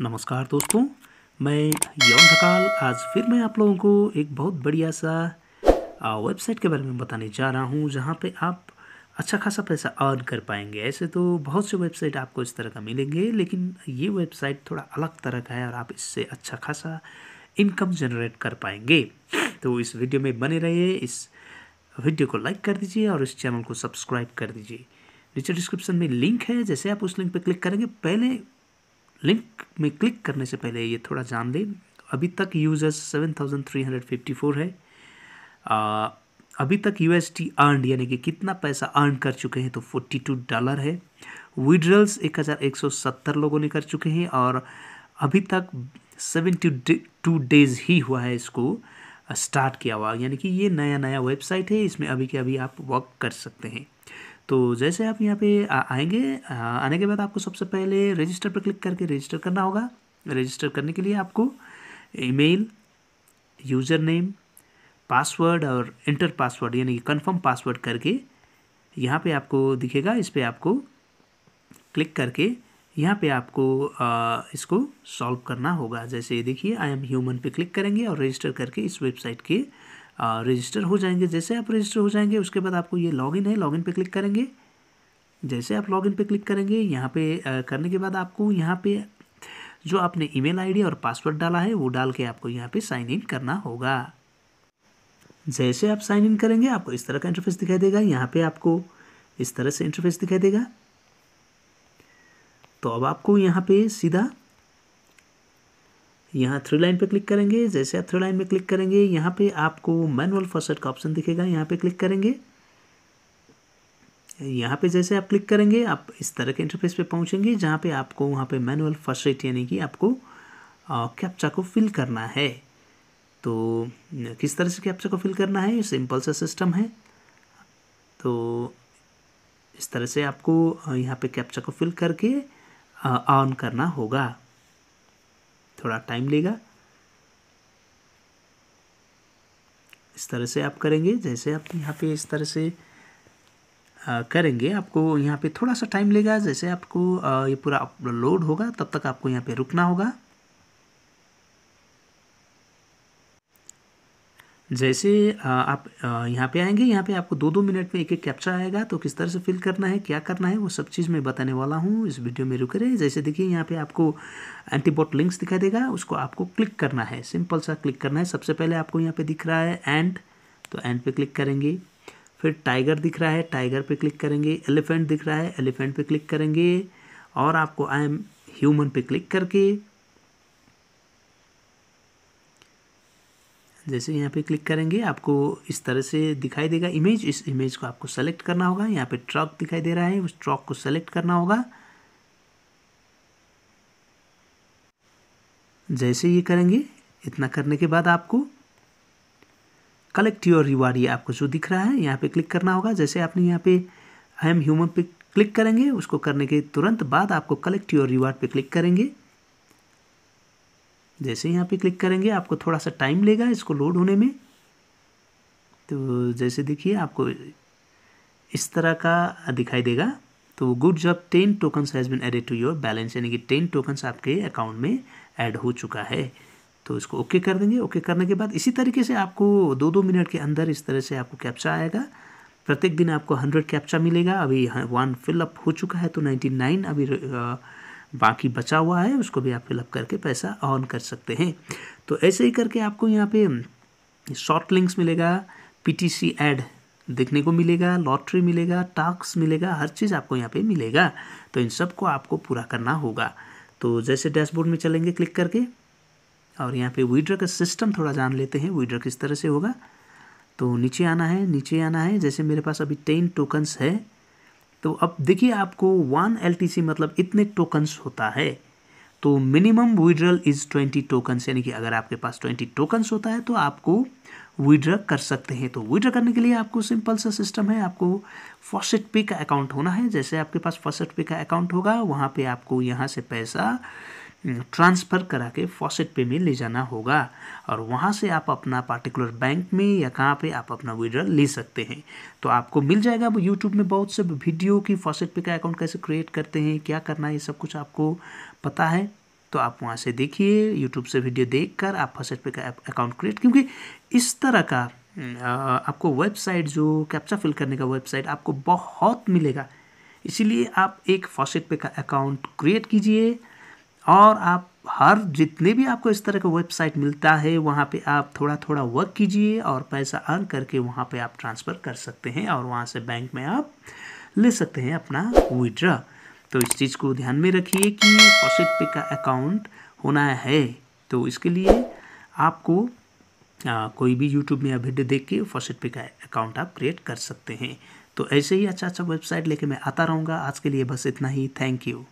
नमस्कार दोस्तों मैं यौन ढकाल आज फिर मैं आप लोगों को एक बहुत बढ़िया सा वेबसाइट के बारे में बताने जा रहा हूँ जहाँ पे आप अच्छा खासा पैसा अर्न कर पाएंगे ऐसे तो बहुत से वेबसाइट आपको इस तरह का मिलेंगे लेकिन ये वेबसाइट थोड़ा अलग तरह का है और आप इससे अच्छा खासा इनकम जनरेट कर पाएंगे तो इस वीडियो में बने रहिए इस वीडियो को लाइक कर दीजिए और इस चैनल को सब्सक्राइब कर दीजिए नीचे डिस्क्रिप्शन में लिंक है जैसे आप उस लिंक पर क्लिक करेंगे पहले लिंक में क्लिक करने से पहले ये थोड़ा जान लें अभी तक users seven thousand three hundred fifty four है आ, अभी तक यू एस टी अर्न यानी कि कितना पैसा अर्न कर चुके हैं तो फोर्टी टू डॉलर है विड्रल्स एक हज़ार एक सौ सत्तर लोगों ने कर चुके हैं और अभी तक सेवेंटी टू डेज ही हुआ है इसको स्टार्ट किया हुआ यानी कि ये नया नया वेबसाइट है इसमें अभी के अभी आप वर्क कर सकते हैं तो जैसे आप यहाँ पे आएंगे आने के बाद आपको सबसे पहले रजिस्टर पर क्लिक करके रजिस्टर करना होगा रजिस्टर करने के लिए आपको ईमेल यूज़र नेम पासवर्ड और इंटर पासवर्ड यानी कि कन्फर्म पासवर्ड करके यहाँ पे आपको दिखेगा इस पर आपको क्लिक करके यहाँ पे आपको आ, इसको सॉल्व करना होगा जैसे देखिए आई एम ह्यूमन पे क्लिक करेंगे और रजिस्टर करके इस वेबसाइट के रजिस्टर हो जाएंगे जैसे आप रजिस्टर हो जाएंगे उसके बाद आपको ये लॉगिन है लॉगिन पे क्लिक करेंगे जैसे आप लॉगिन पे क्लिक करेंगे यहाँ पे आ, करने के बाद आपको यहाँ पे जो आपने ईमेल आईडी और पासवर्ड डाला है वो डाल के आपको यहाँ पे साइन इन करना होगा जैसे आप साइन इन करेंगे आपको इस तरह का इंटरफेस दिखाई देगा यहाँ पे आपको इस तरह से इंटरफेस दिखाई देगा तो अब आपको यहाँ पे सीधा यहाँ थ्री लाइन पे क्लिक करेंगे जैसे आप थ्री लाइन में क्लिक करेंगे यहाँ पे आपको मैनुअल फर्स्ट का ऑप्शन दिखेगा यहाँ पे क्लिक करेंगे यहाँ पे जैसे आप क्लिक करेंगे आप इस तरह के इंटरफेस पे पहुँचेंगे जहाँ पे आपको वहाँ पे मैनुअल फर्स्ट रेट यानी कि आपको कैप्चा को फिल करना है तो किस तरह से कैप्चा को फिल करना है सिंपल सा सिस्टम है तो इस तरह से आपको यहाँ पे कैप्चा को फिल करके ऑन करना होगा थोड़ा टाइम लेगा इस तरह से आप करेंगे जैसे आप यहाँ पे इस तरह से आ, करेंगे आपको यहाँ पे थोड़ा सा टाइम लेगा जैसे आपको आ, ये पूरा लोड होगा तब तक आपको यहाँ पे रुकना होगा जैसे आप यहाँ पे आएंगे यहाँ पे आपको दो दो मिनट में एक एक कैप्चा आएगा तो किस तरह से फिल करना है क्या करना है वो सब चीज़ मैं बताने वाला हूँ इस वीडियो में रुके रहे जैसे देखिए यहाँ पे आपको एंटीबॉट लिंक्स दिखाई देगा उसको आपको क्लिक करना है सिंपल सा क्लिक करना है सबसे पहले आपको यहाँ पर दिख रहा है एंड तो एंड पे क्लिक करेंगे फिर टाइगर दिख रहा है टाइगर पर क्लिक करेंगे एलिफेंट दिख रहा है एलिफेंट पर क्लिक करेंगे और आपको आई एम ह्यूमन पे क्लिक करके जैसे यहाँ पे क्लिक करेंगे आपको इस तरह से दिखाई देगा इमेज इस इमेज को आपको सेलेक्ट करना होगा यहाँ पे ट्रक दिखाई दे रहा है उस ट्रक को सेलेक्ट करना होगा जैसे ये करेंगे इतना करने के बाद आपको कलेक्ट योर रिवार्ड ये आपको जो दिख रहा है यहाँ पे क्लिक करना होगा जैसे आपने यहाँ पे आई एम ह्यूमन पे क्लिक करेंगे उसको करने के तुरंत बाद आपको कलेक्ट योर रिवार्ड पे क्लिक करेंगे जैसे यहाँ पे क्लिक करेंगे आपको थोड़ा सा टाइम लेगा इसको लोड होने में तो जैसे देखिए आपको इस तरह का दिखाई देगा तो good job ten tokens has been added to your balance यानी कि टेन टोकन्स आपके अकाउंट में ऐड हो चुका है तो इसको ओके कर देंगे ओके करने के बाद इसी तरीके से आपको दो दो मिनट के अंदर इस तरह से आपको कैप्चा आएगा प्रत्येक दिन आपको हंड्रेड कैप्चा मिलेगा अभी वन फिलअप हो चुका है तो नाइन्टी नाइन अभी बाकी बचा हुआ है उसको भी आप फिलअप करके पैसा ऑन कर सकते हैं तो ऐसे ही करके आपको यहाँ पे शॉर्ट लिंक्स मिलेगा पीटीसी एड देखने को मिलेगा लॉटरी मिलेगा टास्क मिलेगा हर चीज़ आपको यहाँ पे मिलेगा तो इन सब को आपको पूरा करना होगा तो जैसे डैशबोर्ड में चलेंगे क्लिक करके और यहाँ पे विड्रा का सिस्टम थोड़ा जान लेते हैं विड्रा किस तरह से होगा तो नीचे आना है नीचे आना है जैसे मेरे पास अभी टेन टोकन्स है तो अब देखिए आपको वन एल मतलब इतने टोकन्स होता है तो minimum withdrawal is twenty tokens यानी कि अगर आपके पास ट्वेंटी टोकन्स होता है तो आपको विड्रॉ कर सकते हैं तो विड्रॉ करने के लिए आपको सिंपल सा सिस्टम है आपको फर्स्ट पे का अकाउंट होना है जैसे आपके पास फर्स्ट पे का अकाउंट होगा वहाँ पे आपको यहाँ से पैसा ट्रांसफ़र करा के फॉसेट पे में ले जाना होगा और वहाँ से आप अपना पार्टिकुलर बैंक में या कहाँ पे आप अपना विड्रॉल ले सकते हैं तो आपको मिल जाएगा यूट्यूब में बहुत से वीडियो की फॉसेट पे का अकाउंट कैसे क्रिएट करते हैं क्या करना है ये सब कुछ आपको पता है तो आप वहाँ से देखिए यूट्यूब से वीडियो कर आप फॉसेट पे का अकाउंट क्रिएट क्योंकि इस तरह का हम्म, आपको वेबसाइट जो कैप्चा फिल करने का वेबसाइट आपको बहुत मिलेगा इसीलिए आप एक फॉसेट पे का अकाउंट क्रिएट कीजिए और आप हर जितने भी आपको इस तरह का वेबसाइट मिलता है वहाँ पे आप थोड़ा थोड़ा वर्क कीजिए और पैसा अर्न करके वहाँ पे आप ट्रांसफ़र कर सकते हैं और वहाँ से बैंक में आप ले सकते हैं अपना विड्रा तो इस चीज़ को ध्यान में रखिए कि फॉसिट पे का अकाउंट होना है तो इसके लिए आपको आ, कोई भी यूट्यूब में वीडियो देख के फॉसिट पे का अकाउंट आप क्रिएट कर सकते हैं तो ऐसे ही अच्छा अच्छा वेबसाइट लेके मैं आता रहूँगा आज के लिए बस इतना ही थैंक यू